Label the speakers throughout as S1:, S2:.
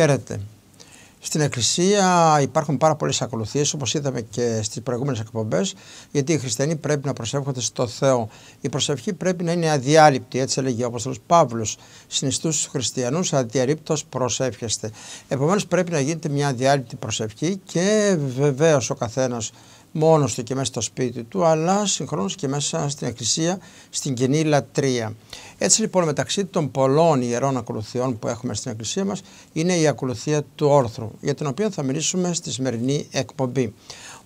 S1: Χαίρετε. Στην Εκκλησία υπάρχουν πάρα πολλές ακολουθίες, όπως είδαμε και στις προηγούμενες εκπομπές, γιατί οι χριστιανοί πρέπει να προσεύχονται στο Θεό. Η προσευχή πρέπει να είναι αδιάλειπτη, έτσι έλεγε ο Απόστολος Παύλος. Συνιστού στου χριστιανούς αδιαρρήπτως προσεύχεστε. Επομένως, πρέπει να γίνεται μια αδιάλειπτη προσευχή και βεβαίως ο καθένας μόνος του και μέσα στο σπίτι του, αλλά συγχρόνως και μέσα στην Εκκλησία, στην κοινή λατρεία. Έτσι λοιπόν μεταξύ των πολλών ιερών ακολουθιών που έχουμε στην Εκκλησία μας είναι η ακολουθία του όρθρου για την οποία θα μιλήσουμε στη σημερινή εκπομπή.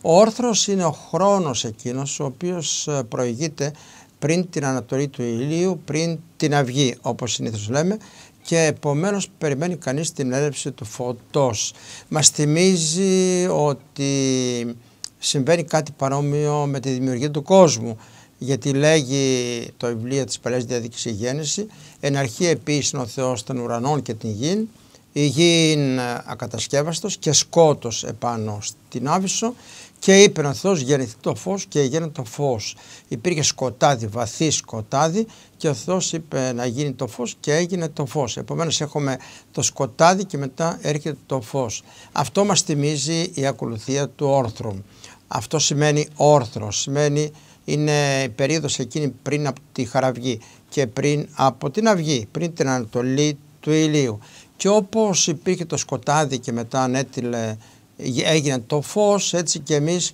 S1: Ο όρθρος είναι ο χρόνος εκείνος ο οποίος ε, προηγείται πριν την ανατολή του ηλίου, πριν την αυγή όπως συνήθως λέμε και επομένως περιμένει κανείς την έλευση του φωτός. Μας θυμίζει ότι συμβαίνει κάτι παρόμοιο με τη δημιουργία του κόσμου γιατί λέγει το βιβλίο της Παλαιάς Διαδίκης η Γέννηση «Εν αρχή επίσης ο Θεός των ουρανών και την γη, η γη είναι ακατασκεύαστος και σκότος επάνω στην Άβυσσο και είπε ο Θεός γεννηθεί το φως και έγινε το φως. Υπήρχε σκοτάδι, βαθύ σκοτάδι και ο Θεός είπε να γίνει το φως και έγινε το φως. Επομένως έχουμε το σκοτάδι και μετά έρχεται το φως. Αυτό μας θυμίζει η ακολουθία του όρθρου. Αυτό σημαίνει όρθρος, σημαίνει είναι η περίοδος εκείνη πριν από τη Χαραυγή και πριν από την Αυγή, πριν την Ανατολή του ηλίου. Και όπως υπήρχε το σκοτάδι και μετά έγινε το φως, έτσι και εμείς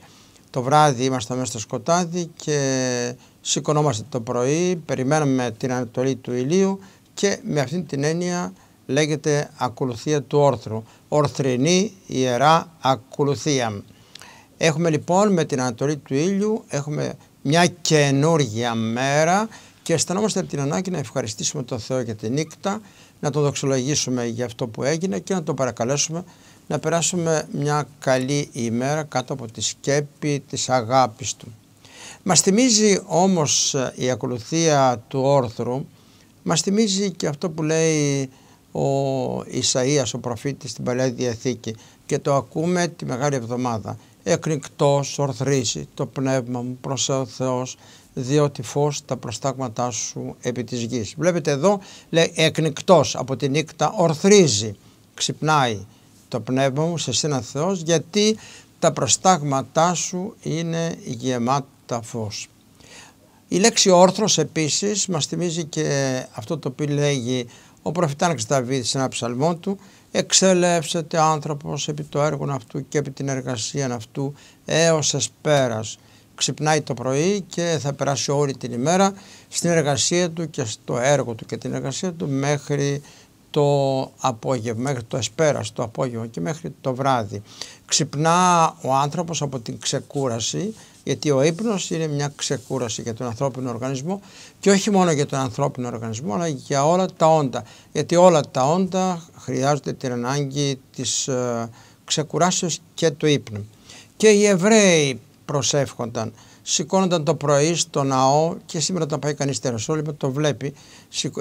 S1: το βράδυ ήμασταν μέσα στο σκοτάδι και σηκωνόμαστε το πρωί, περιμέναμε την Ανατολή του ηλίου και με αυτήν την έννοια λέγεται ακολουθία του όρθρου, ορθρινή ιερά ακολουθία. Έχουμε λοιπόν με την Ανατολή του ήλιου, έχουμε μια καινούργια μέρα και αισθανόμαστε την ανάγκη να ευχαριστήσουμε τον Θεό για τη νύχτα, να τον δοξολογήσουμε για αυτό που έγινε και να τον παρακαλέσουμε να περάσουμε μια καλή ημέρα κάτω από τη σκέπη της αγάπης του. Μας θυμίζει όμως ε, η ακολουθία του όρθρου, μας θυμίζει και αυτό που λέει ο Ισαΐας ο προφήτης στην Παλαιά Διαθήκη και το ακούμε τη Μεγάλη Εβδομάδα εκρηκτός ορθρίζει το πνεύμα μου προς ο Θεός διότι φως τα προστάγματά σου επί της γης. Βλέπετε εδώ λέει εκνικτός από την νύχτα ορθρίζει, ξυπνάει το πνεύμα μου σε σύναν Θεός γιατί τα προστάγματά σου είναι γεμάτα φως. Η λέξη όρθρος επίσης μας θυμίζει και αυτό το οποίο λέγει ο προφητάνεξ Δαβίδης σε ένα ψαλμό του εξελεύσεται άνθρωπος επί το έργο αυτού και επί την εργασία αυτού έως εσπέρας. Ξυπνάει το πρωί και θα περάσει όλη την ημέρα στην εργασία του και στο έργο του και την εργασία του μέχρι το απόγευμα, μέχρι το εσπέρας το απόγευμα και μέχρι το βράδυ. Ξυπνά ο άνθρωπος από την ξεκούραση γιατί ο ύπνος είναι μια ξεκούραση για τον ανθρώπινο οργανισμό και όχι μόνο για τον ανθρώπινο οργανισμό αλλά για όλα τα όντα γιατί όλα τα όντα χρειάζονται την ανάγκη της ε, ξεκουράσεως και του ύπνου. Και οι Εβραίοι προσεύχονταν σηκώνονταν το πρωί στο ναό και σήμερα το πάει κανείς στη το βλέπει.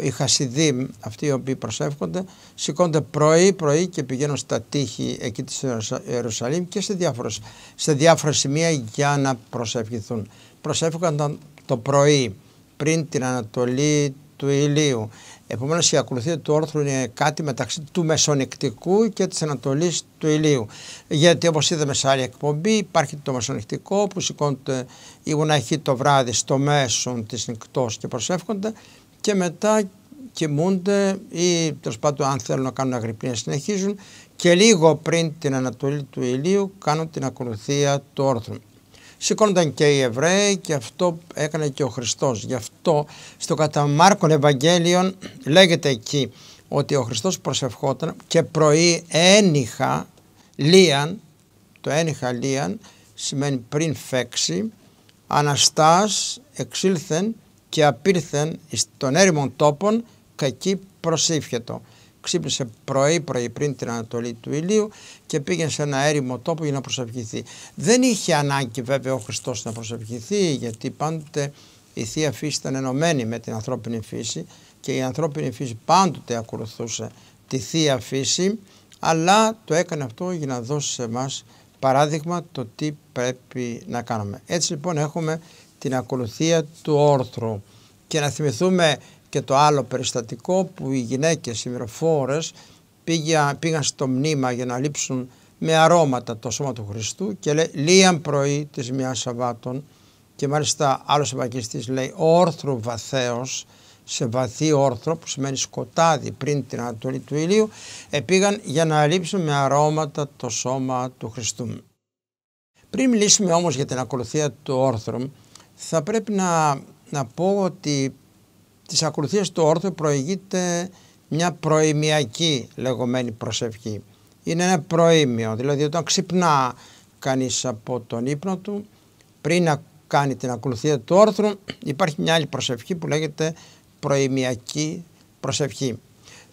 S1: Οι χασιδοί αυτοί οι οποίοι προσεύχονται σηκώνονται πρωί πρωί και πηγαίνουν στα τείχη εκεί της Ιερουσαλήμ και σε διάφορα, σε διάφορα σημεία για να προσευχηθούν. Προσεύχονταν το πρωί πριν την Ανατολή του ηλίου. Επομένως, η ακολουθία του όρθρου είναι κάτι μεταξύ του μεσονεκτικού και της ανατολής του ηλίου. Γιατί όπως είδαμε σε άλλη εκπομπή, υπάρχει το μεσονεκτικό που σηκώνεται η γουναχή το βράδυ στο μέσον της νυχτός και προσεύχονται και μετά κοιμούνται ή τέλος πάντων αν θέλουν να κάνουν αγρυπνία συνεχίζουν και λίγο πριν την ανατολή του ηλίου κάνουν την ακολουθία του όρθρου σηκώνονταν και οι Εβραίοι και αυτό έκανε και ο Χριστός. Γι' αυτό στο κατά Μάρκον Ευαγγέλιον λέγεται εκεί ότι ο Χριστός προσευχόταν και πρωί ένιχα λίαν, το ένιχα λίαν σημαίνει πριν φέξει, αναστάς εξήλθεν και απήρθεν στον έρημον τόπον κακή εκεί ξύπνησε πρωί-πρωί πριν την Ανατολή του Ηλίου και πήγαινε σε ένα έρημο τόπο για να προσευχηθεί. Δεν είχε ανάγκη βέβαια ο Χριστός να προσευχηθεί, γιατί πάντοτε η θεία φύση ήταν ενωμένη με την ανθρώπινη φύση και η ανθρώπινη φύση πάντοτε ακολουθούσε τη θεία φύση, αλλά το έκανε αυτό για να δώσει σε εμάς παράδειγμα το τι πρέπει να κάνουμε. Έτσι λοιπόν έχουμε την ακολουθία του όρθρου και να θυμηθούμε και το άλλο περιστατικό που οι γυναίκες, οι μυροφόρες πήγαν, στο μνήμα για να λείψουν με αρώματα το σώμα του Χριστού και λέει λίαν πρωί της μιας Σαββάτων και μάλιστα άλλος ευαγγελιστής λέει όρθρο βαθέως σε βαθύ όρθρο που σημαίνει σκοτάδι πριν την Ανατολή του Ηλίου πήγαν για να λείψουν με αρώματα το σώμα του Χριστού. Πριν μιλήσουμε όμως για την ακολουθία του όρθρου θα πρέπει να, να πω ότι Της ακολουθίες του όρθου προηγείται μια προημιακή λεγόμενη προσευχή. Είναι ένα προήμιο, δηλαδή όταν ξυπνά κάνει από τον ύπνο του, πριν να κάνει την ακολουθία του όρθρου, υπάρχει μια άλλη προσευχή που λέγεται προημιακή προσευχή.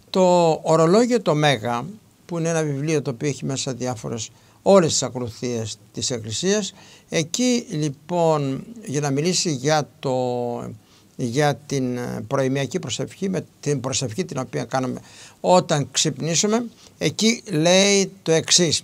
S1: Το ορολόγιο το Μέγα, που είναι ένα βιβλίο το οποίο έχει μέσα διάφορες όλες τις ακολουθίες της Εκκλησίας, εκεί λοιπόν για να μιλήσει για το για την ε, προημιακή προσευχή, με την προσευχή την οποία κάνουμε όταν ξυπνήσουμε, εκεί λέει το εξής.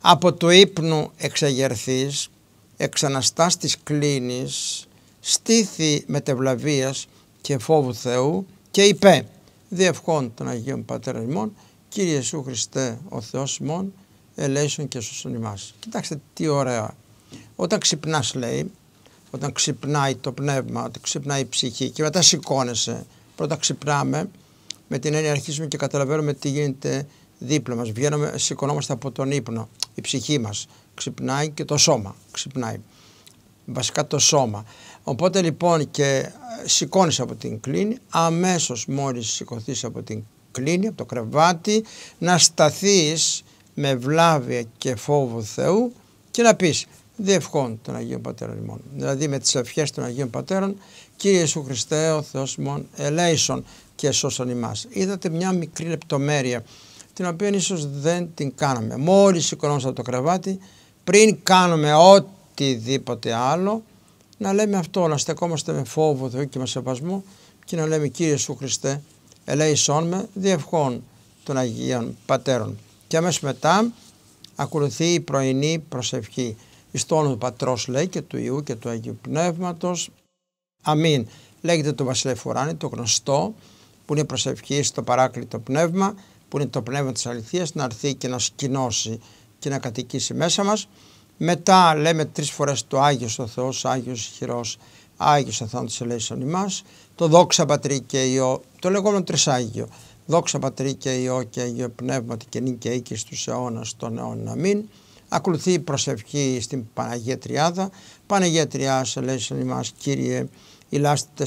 S1: Από το ύπνου εξαγερθείς, εξαναστάς της κλίνης, στήθη μετεβλαβίας και φόβου Θεού και είπε διευχών των Αγίων ημών Κύριε Ιησού Χριστέ ο Θεός ημών ελέησον και σώσον ημάς. Κοιτάξτε τι ωραία. Όταν ξυπνάς λέει όταν ξυπνάει το πνεύμα, όταν ξυπνάει η ψυχή και μετά σηκώνεσαι. Πρώτα ξυπνάμε με την έννοια αρχίζουμε και καταλαβαίνουμε τι γίνεται δίπλα μας. Βγαίνουμε, σηκωνόμαστε από τον ύπνο. Η ψυχή μας ξυπνάει και το σώμα ξυπνάει. Βασικά το σώμα. Οπότε λοιπόν και ε, σηκώνεις από την κλίνη, αμέσως μόλις σηκωθείς από την κλίνη, από το κρεβάτι, να σταθείς με βλάβη και φόβο Θεού και να πεις διευχών των Αγίων Πατέρων ημών. Δηλαδή με τις ευχές των Αγίων Πατέρων, Κύριε Ιησού Χριστέ, ο Θεός ημών, ελέησον και σώσον ημάς. Είδατε μια μικρή λεπτομέρεια, την οποία ίσως δεν την κάναμε. Μόλις σηκωνόμαστε από το κρεβάτι, πριν κάνουμε οτιδήποτε άλλο, να λέμε αυτό, να στεκόμαστε με φόβο Θεού και με σεβασμό και να λέμε Κύριε Ιησού Χριστέ, ελέησόν με διευχών των Αγίων Πατέρων. Και αμέσως μετά ακολουθεί η πρωινή προσευχή. Εις το όνομα του Πατρός λέει και του Ιού και του Αγίου Πνεύματος. Αμήν. Λέγεται το Βασιλεύ Φουράνη, το γνωστό, που είναι προσευχή στο παράκλητο πνεύμα, που είναι το πνεύμα της αληθείας, να έρθει και να σκηνώσει και να κατοικήσει μέσα μας. Μετά λέμε τρεις φορές το Άγιος ο Θεός, Άγιος Χειρός, Άγιος ο Θεός ελέησον ημάς, το Δόξα Πατρί και Υιό, το λεγόμενο Τρισάγιο. Δόξα Πατρί και Υιό και Αγιο πνεύμα και και οίκης στους αιώνας των αιώνων. Αμήν. Ακολουθεί η προσευχή στην Παναγία Τριάδα. Παναγία Τριάδα, σαν μα, Κύριε, οι λάστιτε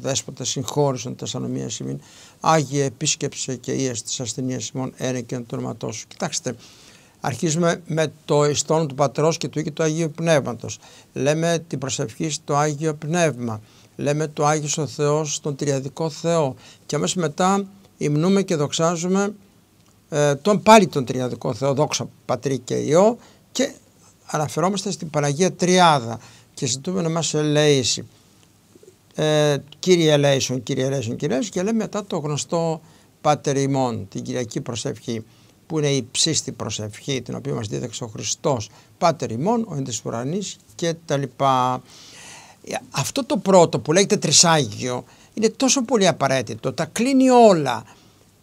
S1: δέσποτα συγχώρησαν τα σανομίας ημών, Άγιε επίσκεψε και ίες τη ασθενεία ημών, έρε και το όνομα σου. Κοιτάξτε, αρχίζουμε με το ιστόν του πατρός και του οίκου του Αγίου Πνεύματος. Λέμε την προσευχή στο Άγιο Πνεύμα. Λέμε το άγιος ο Θεός, τον Τριαδικό Θεό. Και αμέσως μετά υμνούμε και δοξάζουμε ε, τον πάλι τον Τριάδικο Θεό, δόξα Πατρί και Υιό και αναφερόμαστε στην Παναγία Τριάδα και ζητούμε να μας ελέηση. Ε, κύριε ελέησον, κύριε ελέησον, κύριε ελέησον και λέμε μετά το γνωστό Πάτερ ημών, την Κυριακή προσευχή που είναι η ψήστη προσευχή την οποία μας δίδαξε ο Χριστός Πάτερ ο Ιντες Ουρανής και τα λοιπά. Ε, αυτό το πρώτο που λέγεται Τρισάγιο είναι τόσο πολύ απαραίτητο, τα κλείνει όλα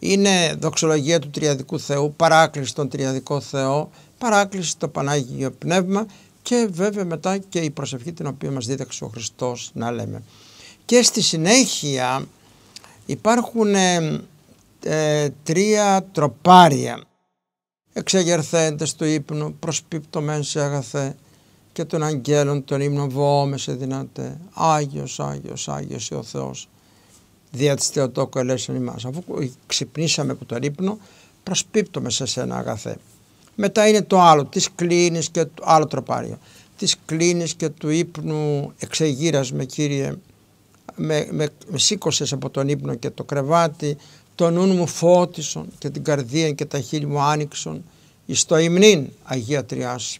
S1: είναι δοξολογία του Τριαδικού Θεού, παράκληση στον Τριαδικό Θεό, παράκληση το Πανάγιο Πνεύμα και βέβαια μετά και η προσευχή την οποία μας δίδαξε ο Χριστός να λέμε. Και στη συνέχεια υπάρχουν ε, ε, τρία τροπάρια εξεγερθέντες του ύπνου προσπίπτωμέν σε αγαθέ και των αγγέλων τον ύμνο βόμε δυνατέ Άγιος, Άγιος, Άγιος ο Θεός δια της Θεοτόκου Αφού ξυπνήσαμε από το ύπνο, προσπίπτουμε σε σένα αγαθέ. Μετά είναι το άλλο, της κλίνης και το άλλο τροπάριο. Της κλίνης και του ύπνου με Κύριε, με, με, με από τον ύπνο και το κρεβάτι, το νου μου φώτισον και την καρδία και τα χείλη μου άνοιξον, εις το Αγία Τριάς.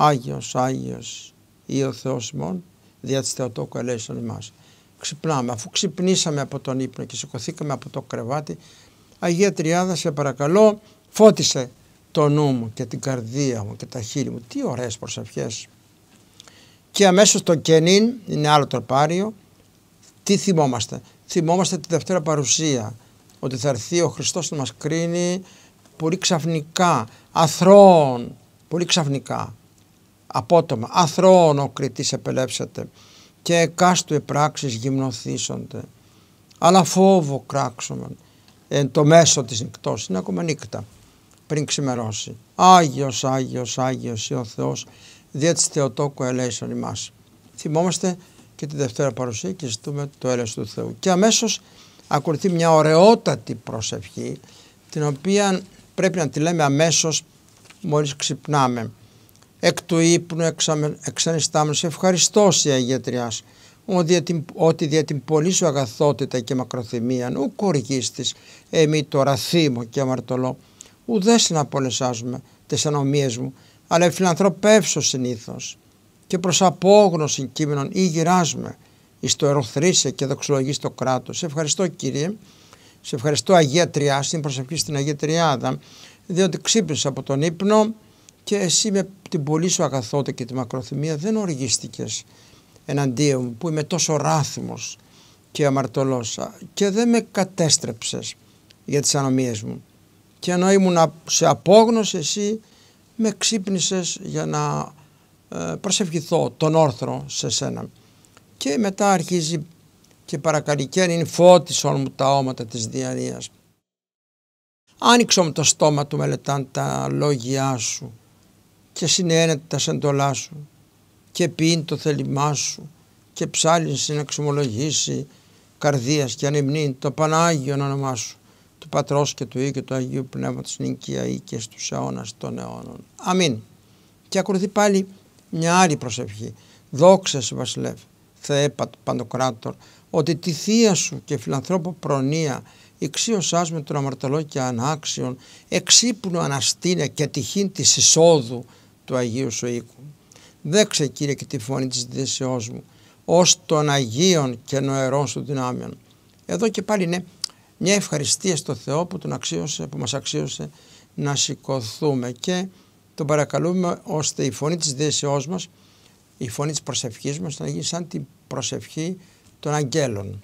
S1: Άγιος, Άγιος, ή ο Θεός μόν δια της Θεοτόκου ημάς ξυπνάμε. Αφού ξυπνήσαμε από τον ύπνο και σηκωθήκαμε από το κρεβάτι, Αγία Τριάδα, σε παρακαλώ, φώτισε το νου μου και την καρδία μου και τα χείλη μου. Τι ωραίες προσευχές. Και αμέσως το κενήν, είναι άλλο το τροπάριο, τι θυμόμαστε. Θυμόμαστε τη Δευτέρα Παρουσία, ότι θα έρθει ο Χριστός να μας κρίνει πολύ ξαφνικά, αθρώων, πολύ ξαφνικά, απότομα, αθρώων ο κριτής επελέψατε και εκάστου επράξεις γυμνοθήσονται. Αλλά φόβο κράξομεν εν το μέσο της νυχτός, είναι ακόμα νύχτα πριν ξημερώσει. Άγιος, Άγιος, Άγιος ή ο Θεός, δια της Θεοτόκου ελέησον ημάς. Θυμόμαστε και τη Δευτέρα Παρουσία και ζητούμε το έλεος του Θεού. Και αμέσως ακολουθεί μια ωραιότατη προσευχή, την οποία πρέπει να τη λέμε αμέσως μόλις ξυπνάμε εκ του ύπνου εξανιστάμε σε ευχαριστώ σε αγιατριάς ότι δια την πολύ σου αγαθότητα και μακροθυμία ου κοργίστης εμεί το θύμω και αμαρτωλό ουδές να απολεσάζουμε τις ανομίες μου αλλά φιλανθρωπεύσω συνήθως. και προς απόγνωση κείμενων ή γυράζουμε εις το ερωθρήσε και δοξολογεί το κράτος. Σε ευχαριστώ Κύριε, σε ευχαριστώ Αγία Τριά, στην προσευχή στην Αγία Τριάδα, διότι ξύπνησε από τον ύπνο, και εσύ με την πολύ σου αγαθότητα και τη μακροθυμία δεν οργίστηκες εναντίον μου που είμαι τόσο ράθυμος και αμαρτωλός και δεν με κατέστρεψες για τις ανομίες μου και ενώ ήμουν σε απόγνωση εσύ με ξύπνησες για να ε, προσευχηθώ τον όρθρο σε σένα και μετά αρχίζει και παρακαλικαίνει είναι φώτισον μου τα όματα της διαρρείας άνοιξε μου το στόμα του μελετάν τα λόγια σου και συνένεται τα σεντολά σου και πίνει το θέλημά σου και ψάλλει να καρδίας και ανυμνήν το Πανάγιο όνομά σου του Πατρός και του Υιού και του Αγίου Πνεύματος νικία ή και στους αιώνας των αιώνων. Αμήν. Και ακολουθεί πάλι μια άλλη προσευχή. Δόξα βασιλεύ, Θεέ Παντοκράτορ, ότι τη θεία σου και φιλανθρώπου προνοία εξίωσάς με τον αμαρτωλό και ανάξιον, εξύπνου αναστήνε και τυχήν της εισόδου του Αγίου Σου οίκου. Δέξε Κύριε και τη φωνή της δυσεώς μου, ως των Αγίων και νοερών Σου δυνάμεων. Εδώ και πάλι είναι μια ευχαριστία στο Θεό που, τον αξίωσε, που μας αξίωσε να σηκωθούμε και τον παρακαλούμε ώστε η φωνή της δέσεώς μας, η φωνή της προσευχής μας να γίνει σαν την προσευχή των αγγέλων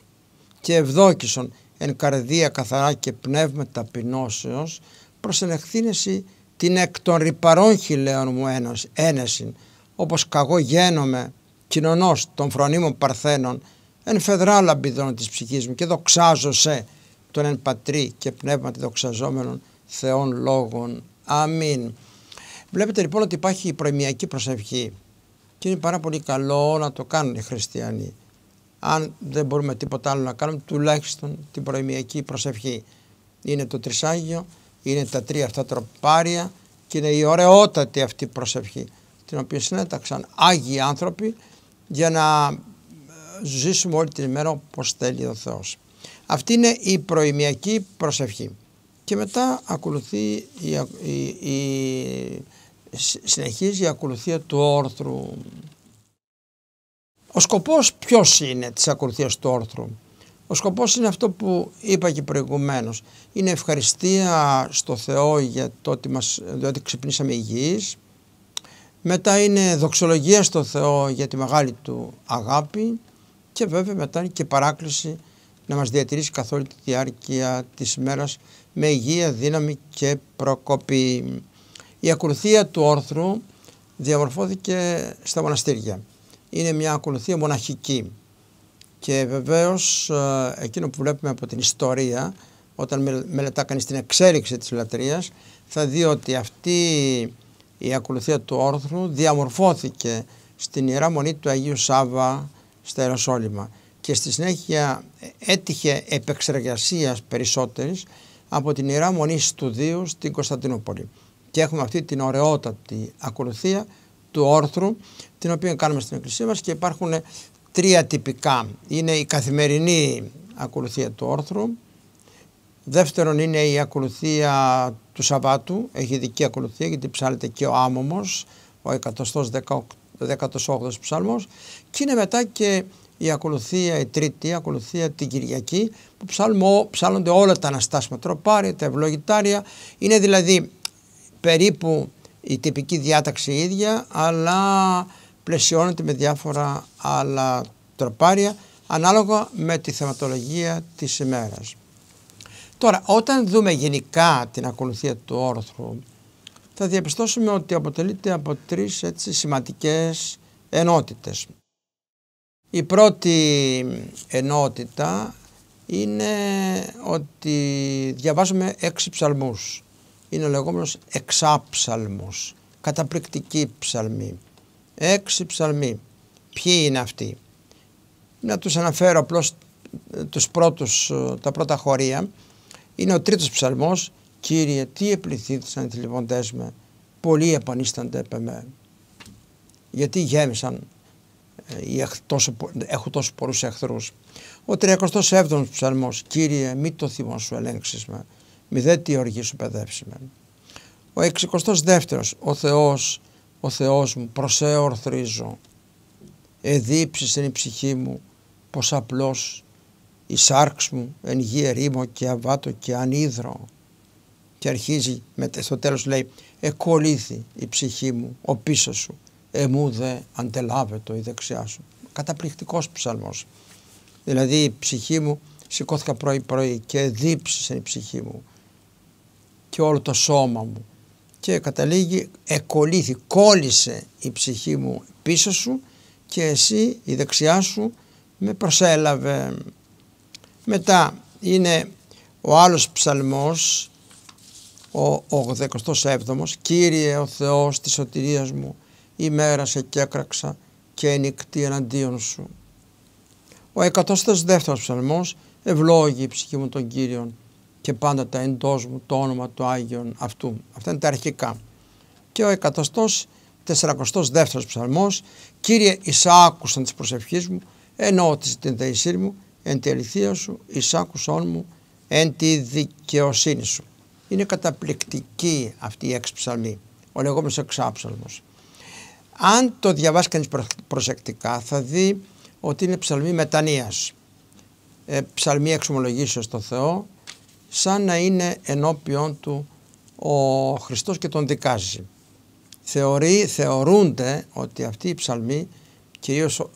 S1: και ευδόκησον εν καρδία καθαρά και πνεύμα ταπεινώσεως προς ενεχθήνεση την εκ των ρηπαρών χιλέων μου ένος, ένεσιν, όπως καγό γένομαι, κοινωνός των φρονίμων παρθένων, εν φεδρά λαμπιδών της ψυχής μου και δοξάζω σε τον εν πατρί και πνεύματι δοξαζόμενων θεών λόγων. Αμήν. Βλέπετε λοιπόν ότι υπάρχει η προημιακή προσευχή και είναι πάρα πολύ καλό να το κάνουν οι χριστιανοί. Αν δεν μπορούμε τίποτα άλλο να κάνουμε, τουλάχιστον την προημιακή προσευχή. Είναι το Τρισάγιο, είναι τα τρία αυτά τροπάρια και είναι η ωραιότατη αυτή προσευχή την οποία συνέταξαν Άγιοι άνθρωποι για να ε, ζήσουμε όλη την ημέρα όπως θέλει ο Θεός. Αυτή είναι η προημιακή προσευχή. Και μετά ακολουθεί η, η, η, συνεχίζει η ακολουθία του όρθρου. Ο σκοπός ποιος είναι της ακολουθίας του όρθρου. Ο σκοπός είναι αυτό που είπα και προηγουμένως. Είναι ευχαριστία στο Θεό για το ότι, μας, ξυπνήσαμε υγιείς. Μετά είναι δοξολογία στο Θεό για τη μεγάλη του αγάπη. Και βέβαια μετά είναι και παράκληση να μας διατηρήσει καθ' τη διάρκεια της ημέρας με υγεία, δύναμη και προκοπή. Η ακολουθία του όρθρου διαμορφώθηκε στα μοναστήρια. Είναι μια ακολουθία μοναχική. Και βεβαίως ε, εκείνο που βλέπουμε από την ιστορία, όταν μελετά κανείς την εξέλιξη της λατρείας, θα δει ότι αυτή η ακολουθία του όρθρου διαμορφώθηκε στην Ιερά Μονή του Αγίου Σάβα στα Ιεροσόλυμα και στη συνέχεια ε, έτυχε επεξεργασίας περισσότερης από την Ιερά Μονή Δίου στην Κωνσταντινούπολη. Και έχουμε αυτή την ωραιότατη ακολουθία του όρθρου την οποία κάνουμε στην εκκλησία μας και υπάρχουν τρία τυπικά. Είναι η καθημερινή ακολουθία του όρθρου. Δεύτερον είναι η ακολουθία του Σαββάτου. Έχει ειδική ακολουθία γιατί ψάλλεται και ο άμομος, ο 118ος ψάλμος. Και είναι μετά και η ακολουθία, η τρίτη, η ακολουθία την Κυριακή που ψάλλονται όλα τα Αναστάσιμα τροπάρια, τα ευλογητάρια. Είναι δηλαδή περίπου η τυπική διάταξη ίδια, αλλά πλαισιώνεται με διάφορα άλλα τροπάρια ανάλογα με τη θεματολογία της ημέρας. Τώρα, όταν δούμε γενικά την ακολουθία του όρθρου, θα διαπιστώσουμε ότι αποτελείται από τρεις έτσι, σημαντικές ενότητες. Η πρώτη ενότητα είναι ότι διαβάζουμε έξι ψαλμούς. Είναι ο λεγόμενος εξάψαλμος, καταπληκτική ψαλμή. Έξι ψαλμοί. Ποιοι είναι αυτοί. Να τους αναφέρω απλώς ε, τους πρώτους, ε, τα πρώτα χωρία. Είναι ο τρίτος ψαλμός. Κύριε, τι επληθύνθησαν οι θλιβοντές με. Πολλοί επανίστανται επ' Γιατί γέμισαν ε, Έχουν έχουν τόσο πολλούς εχθρούς. Ο 37ος ψαλμός. Κύριε, μη το θυμό σου ελέγξεις με. Μη δε τη οργή σου παιδεύσει με. Ο 62ος. Ο Θεός ο Θεός μου, προσεόρθριζω εδίψεις η ψυχή μου, πως απλώς η σάρξ μου εν γη ερήμο και αβάτο και ανίδρο. Και αρχίζει, με, στο τέλος λέει, εκολύθη η ψυχή μου, ο πίσω σου, εμού δε αντελάβετο η δεξιά σου. Καταπληκτικός ψαλμός. Δηλαδή η ψυχή μου, σηκώθηκα πρωί πρωί και δίψησε η ψυχή μου και όλο το σώμα μου και καταλήγει εκολύθη, κόλλησε η ψυχή μου πίσω σου και εσύ η δεξιά σου με προσέλαβε. Μετά είναι ο άλλος ψαλμός, ο 87ος, «Κύριε ο Θεός της σωτηρίας μου, ημέρα σε κέκραξα και ενικτή εναντίον σου». Ο 102ος ψαλμός, «Ευλόγη η ψυχή μου τον Κύριον και πάντα τα εντός μου το όνομα του Άγιον αυτού. Αυτά είναι τα αρχικά. Και ο 142ος ψαλμός «Κύριε εισάκουσαν τις προσευχής μου, ενώ την θεησή μου, εν τη αληθεία σου, εισάκουσόν μου, εν τη δικαιοσύνη σου». Είναι καταπληκτική αυτή η έξι ψαλμή, ο λεγόμενος εξάψαλμος. Αν το διαβάσει κανείς προσεκτικά θα δει ότι είναι ψαλμή μετανοίας. Ε, ψαλμή εξομολογήσεως στο Θεό, σαν να είναι ενώπιον του ο Χριστός και τον δικάζει. Θεωρεί, θεωρούνται ότι αυτοί οι ψαλμοί, κυρίως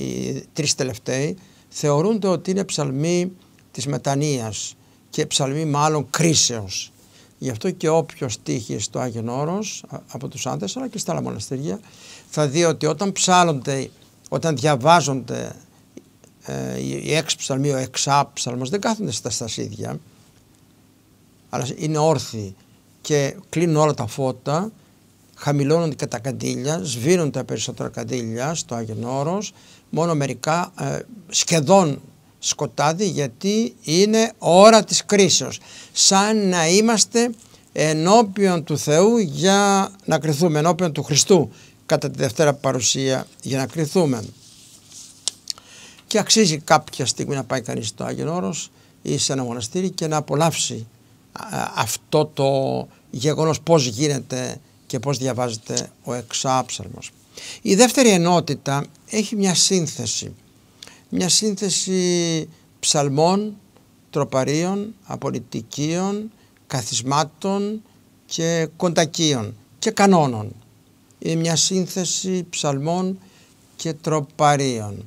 S1: οι τρεις τελευταίοι, θεωρούνται ότι είναι ψαλμοί της μετανοίας και ψαλμοί μάλλον κρίσεως. Γι' αυτό και όποιος τύχει στο Άγιον Όρος, από τους άντρες αλλά και στα άλλα μοναστήρια, θα δει ότι όταν ψάλλονται, όταν διαβάζονται ε, οι έξι ψαλμοί, ο εξά ψαλμός δεν κάθονται στα στασίδια, αλλά είναι όρθιοι και κλείνουν όλα τα φώτα, χαμηλώνουν και τα καντήλια, σβήνουν τα περισσότερα καντήλια στο Άγιον μόνο μερικά ε, σχεδόν σκοτάδι γιατί είναι ώρα της κρίσεως. Σαν να είμαστε ενώπιον του Θεού για να κριθούμε, ενώπιον του Χριστού κατά τη Δευτέρα Παρουσία για να κριθούμε. Και αξίζει κάποια στιγμή να πάει κανείς στο Άγιον Όρος ή σε ένα μοναστήρι και να απολαύσει ε, αυτό το γεγονός πώς γίνεται και πώς διαβάζεται ο εξάψαλμος. Η δεύτερη ενότητα έχει μια σύνθεση. Μια σύνθεση ψαλμών, τροπαρίων, απολυτικίων, καθισμάτων και κοντακίων και κανόνων. Είναι μια σύνθεση ψαλμών και τροπαρίων.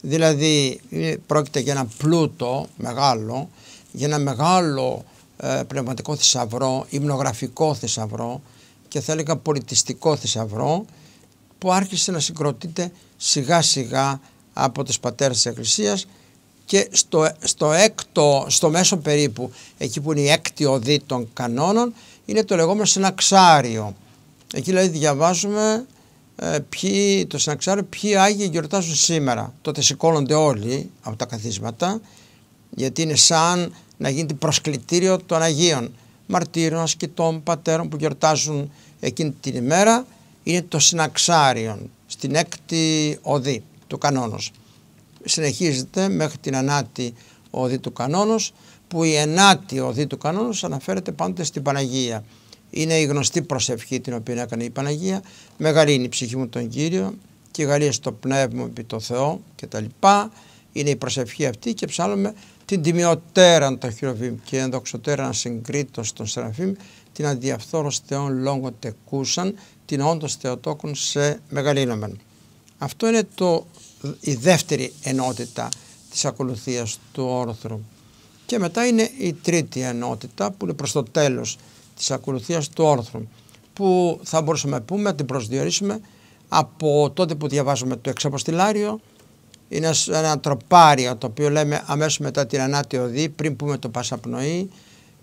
S1: Δηλαδή ε, πρόκειται για ένα πλούτο μεγάλο, για ένα μεγάλο ε, πνευματικό θησαυρό, υμνογραφικό θησαυρό και θα έλεγα πολιτιστικό θησαυρό που άρχισε να συγκροτείται σιγά σιγά από τους πατέρες της Εκκλησίας και στο, στο, έκτο, στο μέσο περίπου, εκεί που είναι η έκτη οδή των κανόνων, είναι το λεγόμενο συναξάριο. Εκεί δηλαδή διαβάζουμε ε, το συναξάριο ποιοι Άγιοι γιορτάζουν σήμερα. Τότε σηκώνονται όλοι από τα καθίσματα, γιατί είναι σαν να γίνεται προσκλητήριο των Αγίων μαρτύρων, ασκητών, πατέρων που γιορτάζουν εκείνη την ημέρα είναι το συναξάριον στην έκτη οδή του κανόνος. Συνεχίζεται μέχρι την ανάτη οδή του κανόνος που η ενάτη οδή του κανόνος αναφέρεται πάντοτε στην Παναγία. Είναι η γνωστή προσευχή την οποία έκανε η Παναγία. Μεγάλη είναι η ψυχή μου τον Κύριο και η Γαλλία στο πνεύμα επί το Θεό κτλ. Είναι η προσευχή αυτή και ψάλλουμε την τιμιωτέραν το χειροβήμ και ενδοξοτέραν συγκρίτω των Σεραφείμ, την αδιαφθόρος θεών λόγω τεκούσαν, την όντως θεοτόκων σε μεγαλύνομεν. Αυτό είναι το, η δεύτερη ενότητα της ακολουθίας του όρθρου. Και μετά είναι η τρίτη ενότητα που είναι προς το τέλος της ακολουθίας του όρθρου που θα μπορούσαμε πούμε να την προσδιορίσουμε από τότε που διαβάζουμε το εξαποστηλάριο είναι ένα τροπάριο το οποίο λέμε αμέσως μετά την ανάτη οδή πριν πούμε το πασαπνοή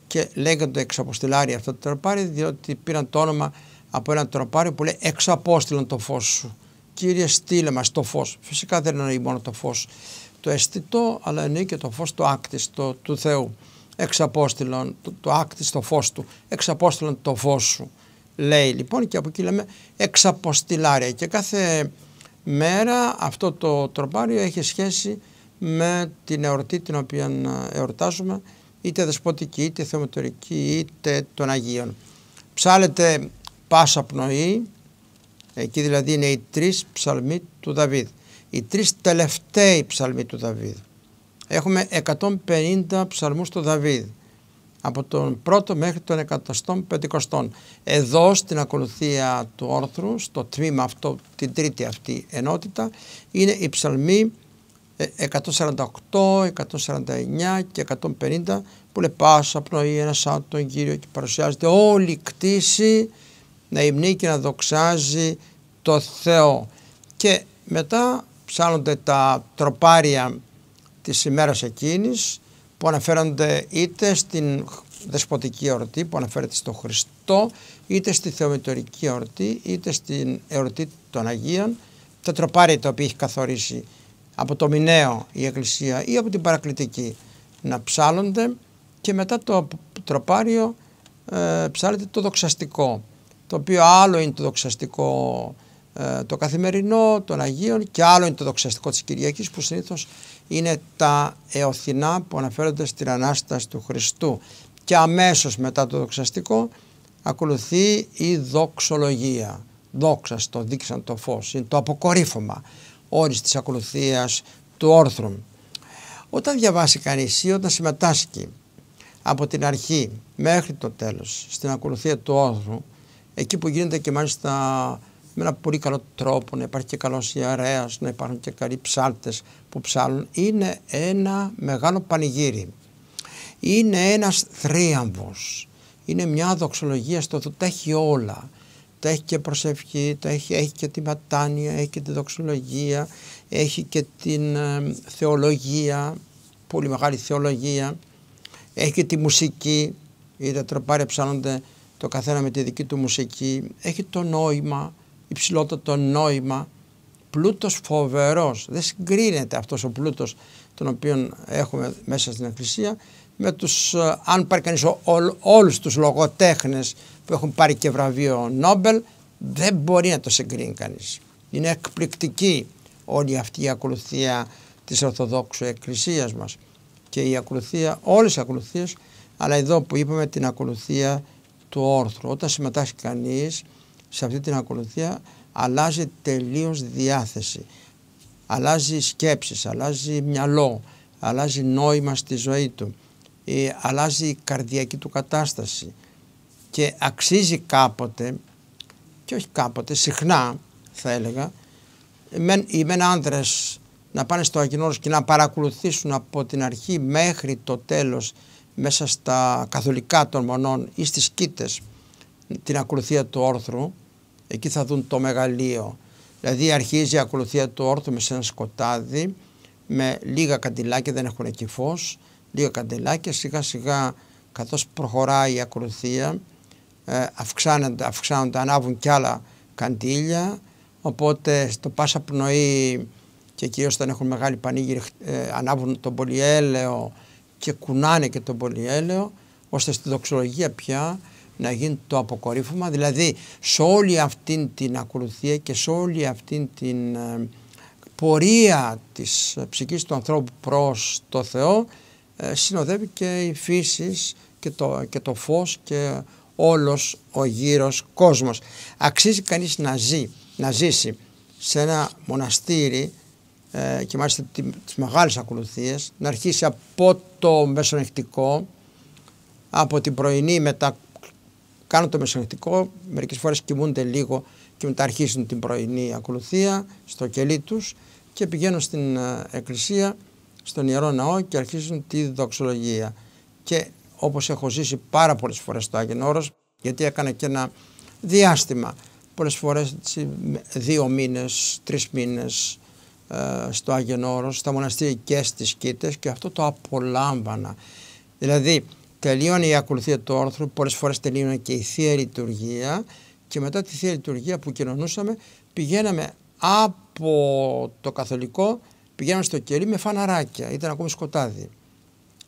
S1: και λέγονται εξαποστηλάρι αυτό το τροπάρι διότι πήραν το όνομα από ένα τροπάριο που λέει εξαπόστηλον το φως σου. Κύριε στείλε μας το φως. Φυσικά δεν εννοεί μόνο το φως το αισθητό αλλά εννοεί και το φως το άκτιστο του Θεού. Εξαπόστηλον το, το άκτιστο φως του. Εξαπόστηλον το φως σου. Λέει λοιπόν και από εκεί λέμε εξαποστηλάρια και κάθε μέρα αυτό το τροπάριο έχει σχέση με την εορτή την οποία ε, εορτάζουμε είτε δεσποτική είτε θεομετωρική είτε των Αγίων. Ψάλετε πάσα πνοή, εκεί δηλαδή είναι οι τρεις ψαλμοί του Δαβίδ. Οι τρεις τελευταίοι ψαλμοί του Δαβίδ. Έχουμε 150 ψαλμούς του Δαβίδ από τον πρώτο μέχρι τον 150. Εδώ στην ακολουθία του όρθρου, στο τμήμα αυτό, την τρίτη αυτή ενότητα, είναι οι ψαλμοί 148, 149 και 150 που λέει πάσα πνοή ένα σαν τον Κύριο και παρουσιάζεται όλη η κτήση να υμνεί και να δοξάζει το Θεό. Και μετά ψάλλονται τα τροπάρια της ημέρας εκείνης που αναφέρονται είτε στην δεσποτική ορτή που αναφέρεται στο Χριστό, είτε στη θεομητορική ορτή, είτε στην εορτή των Αγίων, τα τροπάρια τα οποία έχει καθορίσει από το μηνέο η Εκκλησία ή από την Παρακλητική να ψάλλονται και μετά το τροπάριο ε, ψάλλεται το δοξαστικό το οποίο άλλο είναι το δοξαστικό ε, το καθημερινό των Αγίων και άλλο είναι το δοξαστικό της Κυριακής που συνήθως είναι τα εωθινά που αναφέρονται στην Ανάσταση του Χριστού και αμέσως μετά το δοξαστικό ακολουθεί η δοξολογία δόξα στο δείξαν το φως είναι το αποκορύφωμα όρις της ακολουθίας του όρθρου όταν διαβάσει κανείς ή όταν συμμετάσχει από την αρχή μέχρι το τέλος στην ακολουθία του όρθρου εκεί που γίνεται και μάλιστα με ένα πολύ καλό τρόπο, να υπάρχει και καλός ιερέας, να υπάρχουν και καλοί ψάλτες που ψάλουν. Είναι ένα μεγάλο πανηγύρι. Είναι ένας θρίαμβος. Είναι μια δοξολογία στο ότι τα έχει όλα. Τα έχει και προσευχή, τα έχει, έχει και τη ματάνια, έχει και τη δοξολογία, έχει και την ε, θεολογία, πολύ μεγάλη θεολογία. Έχει και τη μουσική, είδα τροπάρια ψάνονται το καθένα με τη δική του μουσική. Έχει το νόημα, υψηλότατο νόημα, πλούτος φοβερός. Δεν συγκρίνεται αυτός ο πλούτος τον οποίο έχουμε μέσα στην Εκκλησία με τους, ε, αν πάρει κανείς ό, όλους τους λογοτέχνες που έχουν πάρει και βραβείο Νόμπελ, δεν μπορεί να το συγκρίνει κανείς. Είναι εκπληκτική όλη αυτή η ακολουθία της Ορθοδόξου Εκκλησίας μας και η ακολουθία, όλες οι ακολουθίες, αλλά εδώ που είπαμε την ακολουθία του όρθρου. Όταν συμμετάσχει κανείς σε αυτή την ακολουθία αλλάζει τελείως διάθεση. Αλλάζει σκέψεις, αλλάζει μυαλό, αλλάζει νόημα στη ζωή του, ε, αλλάζει η καρδιακή του κατάσταση και αξίζει κάποτε και όχι κάποτε, συχνά θα έλεγα, οι μεν άνδρες να πάνε στο Αγινόρος και να παρακολουθήσουν από την αρχή μέχρι το τέλος μέσα στα καθολικά των μονών ή στις κήτες την ακολουθία του όρθρου, εκεί θα δουν το μεγαλείο. Δηλαδή αρχίζει η ακολουθία του όρθρου με ένα σκοτάδι, με λίγα καντιλάκια, δεν έχουν εκεί φως, λίγα καντιλάκια, σιγά σιγά καθώς προχωράει η ακολουθία, ε, αυξάνονται, αυξάνονται, ανάβουν κι άλλα καντήλια, οπότε στο πάσα πνοή και κυρίως όταν έχουν μεγάλη πανήγυρη ε, ανάβουν τον πολυέλαιο και κουνάνε και τον πολυέλαιο, ώστε στη δοξολογία πια να γίνει το αποκορύφωμα. Δηλαδή σε όλη αυτή την ακολουθία και σε όλη αυτή την ε, πορεία της ψυχής του ανθρώπου προς το Θεό ε, συνοδεύει και η φύση και το, και το φως και όλος ο γύρος κόσμος. Αξίζει κανείς να, ζει, να ζήσει σε ένα μοναστήρι ε, και μάλιστα τις μεγάλες ακολουθίες να αρχίσει από το μεσονεκτικό, από την πρωινή μετά Κάνω το μεσονεκτικό, μερικές φορές κοιμούνται λίγο και μετά αρχίζουν την πρωινή ακολουθία στο κελί τους και πηγαίνουν στην ε, εκκλησία, στον Ιερό Ναό και αρχίζουν τη δοξολογία. Και όπως έχω ζήσει πάρα πολλές φορές στο Άγιον γιατί έκανα και ένα διάστημα, πολλές φορές δύο μήνες, τρεις μήνες ε, στο Άγιον Όρος, στα μοναστήρια και στις και αυτό το απολάμβανα. Δηλαδή τελείωνε η ακολουθία του όρθρου, πολλές φορές τελείωνε και η θεία λειτουργία και μετά τη θεία λειτουργία που κοινωνούσαμε πηγαίναμε από το καθολικό, πηγαίναμε στο κελί με φαναράκια, ήταν ακόμη σκοτάδι.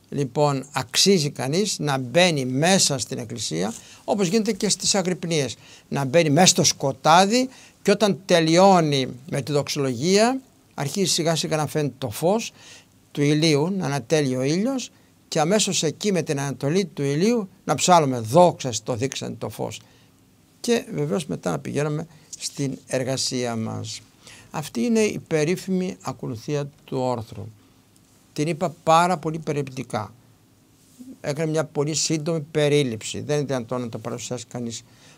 S1: Λοιπόν, αξίζει κανείς να μπαίνει μέσα στην εκκλησία, Όπως γίνεται και στις αγρυπνίες. Να μπαίνει μέσα στο σκοτάδι και όταν τελειώνει με τη δοξολογία, αρχίζει σιγά σιγά να φαίνεται το φως του ηλίου, να ανατέλει ο ήλιος και αμέσως εκεί με την ανατολή του ηλίου να ψάλλουμε δόξα στο δείξαν το φως και βεβαίως μετά να πηγαίνουμε στην εργασία μας. Αυτή είναι η περίφημη ακολουθία του όρθρου. Την είπα πάρα πολύ περιπτικά. Έκανε μια πολύ σύντομη περίληψη. Δεν είναι δυνατόν να το παρουσιάσει κανείς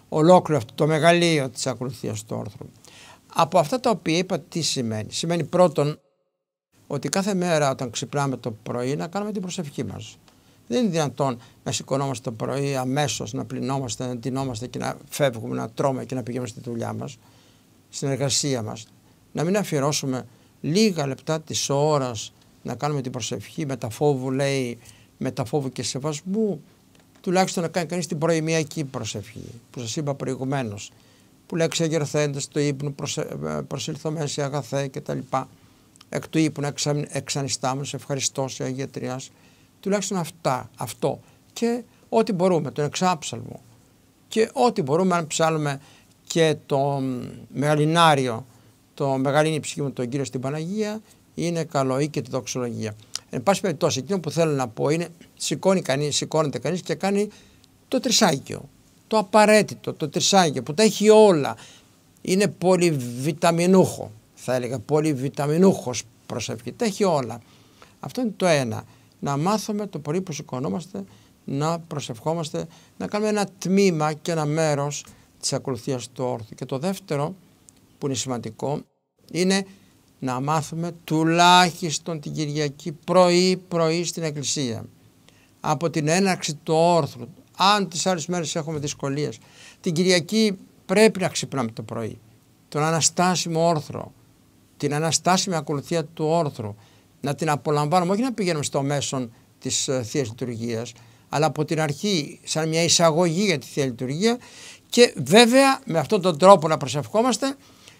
S1: ολόκληρο αυτό το μεγαλείο της ακολουθίας του όρθρου. Από αυτά τα οποία είπα τι σημαίνει. Σημαίνει πρώτον ότι κάθε μέρα όταν ξυπνάμε το πρωί να κάνουμε την προσευχή μας. Δεν είναι δυνατόν να σηκωνόμαστε το πρωί αμέσως, να πληνόμαστε, να ντυνόμαστε και να φεύγουμε, να τρώμε και να πηγαίνουμε στη δουλειά μας, στην εργασία μας. Να μην αφιερώσουμε λίγα λεπτά της ώρας να κάνουμε την προσευχή με τα φόβου, λέει, με τα φόβου και σεβασμού. Τουλάχιστον να κάνει κανείς την προημιακή προσευχή που σας είπα προηγουμένως. Που λέξει αγερθέντε το ύπνο προσε, ε, προσελθωμένε αγαθέ κτλ εκ του σε ευχαριστώ σε Αγία Τριάς τουλάχιστον αυτά, αυτό και ό,τι μπορούμε, τον εξάψαλμο και ό,τι μπορούμε αν ψάλουμε και το μεγαλινάριο, το μεγαλύνει ψυχή μου τον Κύριο στην Παναγία είναι καλό ή και τη δοξολογία. Εν πάση περιπτώσει, εκείνο που θέλω να πω είναι σηκώνει κανείς, σηκώνεται κανείς και κάνει το τρισάγιο, το απαραίτητο, το τρισάγιο που τα έχει όλα. Είναι πολυβιταμινούχο θα έλεγα πολύ βιταμινούχος προσευχή. Τα έχει όλα. Αυτό είναι το ένα. Να μάθουμε το πολύ που σηκωνόμαστε να προσευχόμαστε, να κάνουμε ένα τμήμα και ένα μέρος της ακολουθίας του όρθου. Και το δεύτερο που είναι σημαντικό είναι να μάθουμε τουλάχιστον την Κυριακή πρωί πρωί στην Εκκλησία. Από την έναρξη του όρθρου, αν τις άλλες μέρες έχουμε δυσκολίες, την Κυριακή πρέπει να ξυπνάμε το πρωί. Τον αναστάσιμο όρθρο, την αναστάσιμη ακολουθία του όρθρου, να την απολαμβάνουμε, όχι να πηγαίνουμε στο μέσον της ε, θείας λειτουργίας, αλλά από την αρχή, σαν μια εισαγωγή για τη θεία λειτουργία και βέβαια με αυτόν τον τρόπο να προσευχόμαστε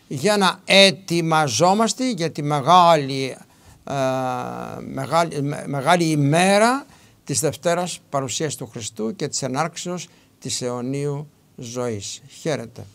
S1: για να ετοιμαζόμαστε για τη μεγάλη, ε, μεγάλη, μεγάλη ημέρα της Δευτέρας παρουσίας του Χριστού και της ενάρξεως της αιωνίου ζωής. Χαίρετε.